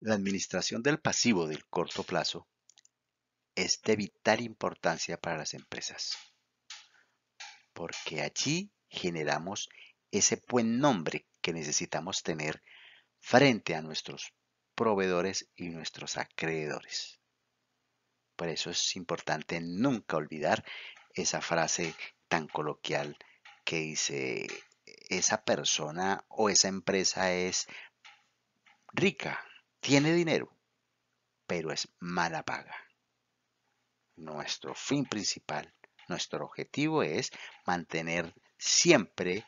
La administración del pasivo del corto plazo es de vital importancia para las empresas, porque allí generamos ese buen nombre que necesitamos tener frente a nuestros proveedores y nuestros acreedores. Por eso es importante nunca olvidar esa frase tan coloquial que dice, esa persona o esa empresa es rica tiene dinero, pero es mala paga. Nuestro fin principal, nuestro objetivo es mantener siempre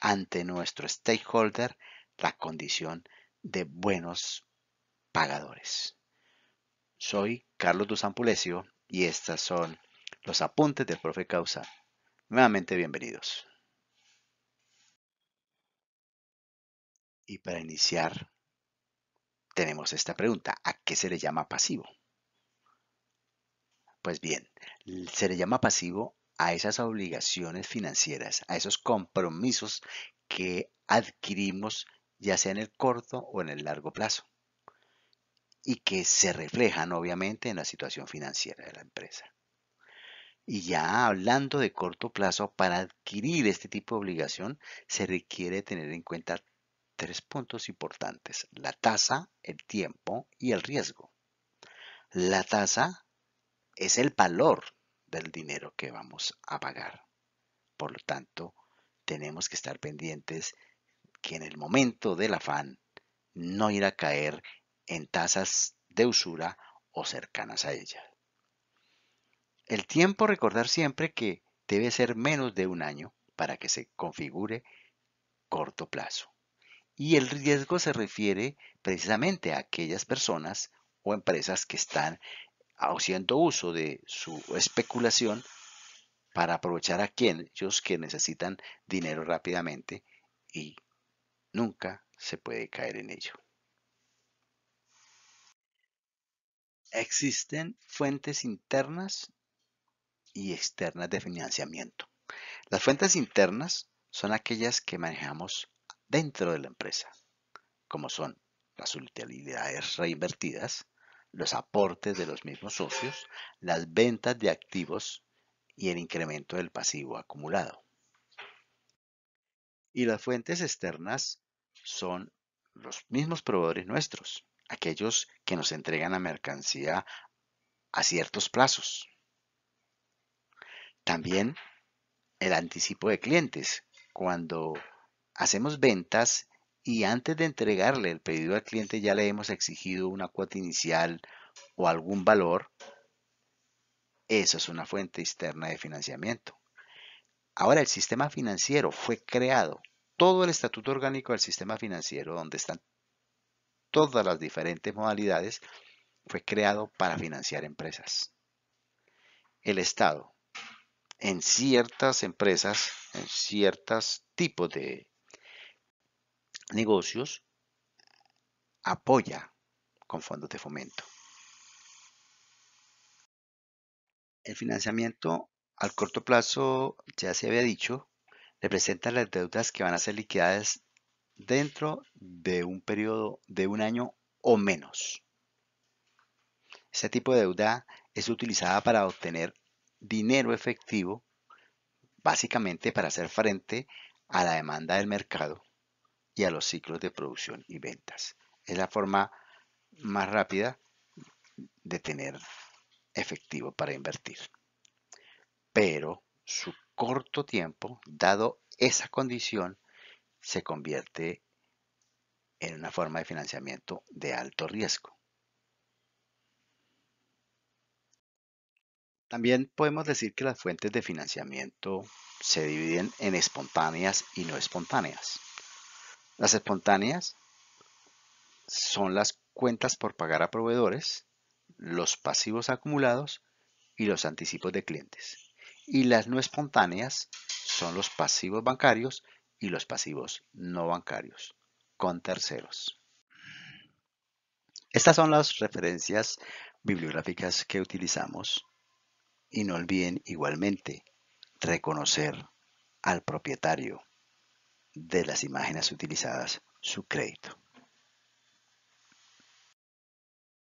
ante nuestro stakeholder la condición de buenos pagadores. Soy Carlos Dussampulesio y estos son los apuntes del profe Causa. Nuevamente bienvenidos. Y para iniciar, tenemos esta pregunta. ¿A qué se le llama pasivo? Pues bien, se le llama pasivo a esas obligaciones financieras, a esos compromisos que adquirimos ya sea en el corto o en el largo plazo y que se reflejan obviamente en la situación financiera de la empresa. Y ya hablando de corto plazo, para adquirir este tipo de obligación se requiere tener en cuenta tres puntos importantes, la tasa, el tiempo y el riesgo. La tasa es el valor del dinero que vamos a pagar. Por lo tanto, tenemos que estar pendientes que en el momento del afán no irá a caer en tasas de usura o cercanas a ella. El tiempo, recordar siempre que debe ser menos de un año para que se configure corto plazo. Y el riesgo se refiere precisamente a aquellas personas o empresas que están haciendo uso de su especulación para aprovechar a aquellos que necesitan dinero rápidamente y nunca se puede caer en ello. Existen fuentes internas y externas de financiamiento. Las fuentes internas son aquellas que manejamos dentro de la empresa, como son las utilidades reinvertidas, los aportes de los mismos socios, las ventas de activos y el incremento del pasivo acumulado. Y las fuentes externas son los mismos proveedores nuestros, aquellos que nos entregan la mercancía a ciertos plazos. También el anticipo de clientes, cuando hacemos ventas y antes de entregarle el pedido al cliente ya le hemos exigido una cuota inicial o algún valor, eso es una fuente externa de financiamiento. Ahora, el sistema financiero fue creado, todo el estatuto orgánico del sistema financiero, donde están todas las diferentes modalidades, fue creado para financiar empresas. El Estado, en ciertas empresas, en ciertos tipos de negocios apoya con fondos de fomento. El financiamiento al corto plazo, ya se había dicho, representa las deudas que van a ser liquidadas dentro de un periodo de un año o menos. Este tipo de deuda es utilizada para obtener dinero efectivo, básicamente para hacer frente a la demanda del mercado y a los ciclos de producción y ventas. Es la forma más rápida de tener efectivo para invertir. Pero su corto tiempo, dado esa condición, se convierte en una forma de financiamiento de alto riesgo. También podemos decir que las fuentes de financiamiento se dividen en espontáneas y no espontáneas. Las espontáneas son las cuentas por pagar a proveedores, los pasivos acumulados y los anticipos de clientes. Y las no espontáneas son los pasivos bancarios y los pasivos no bancarios con terceros. Estas son las referencias bibliográficas que utilizamos y no olviden igualmente reconocer al propietario de las imágenes utilizadas su crédito.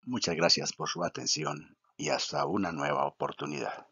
Muchas gracias por su atención y hasta una nueva oportunidad.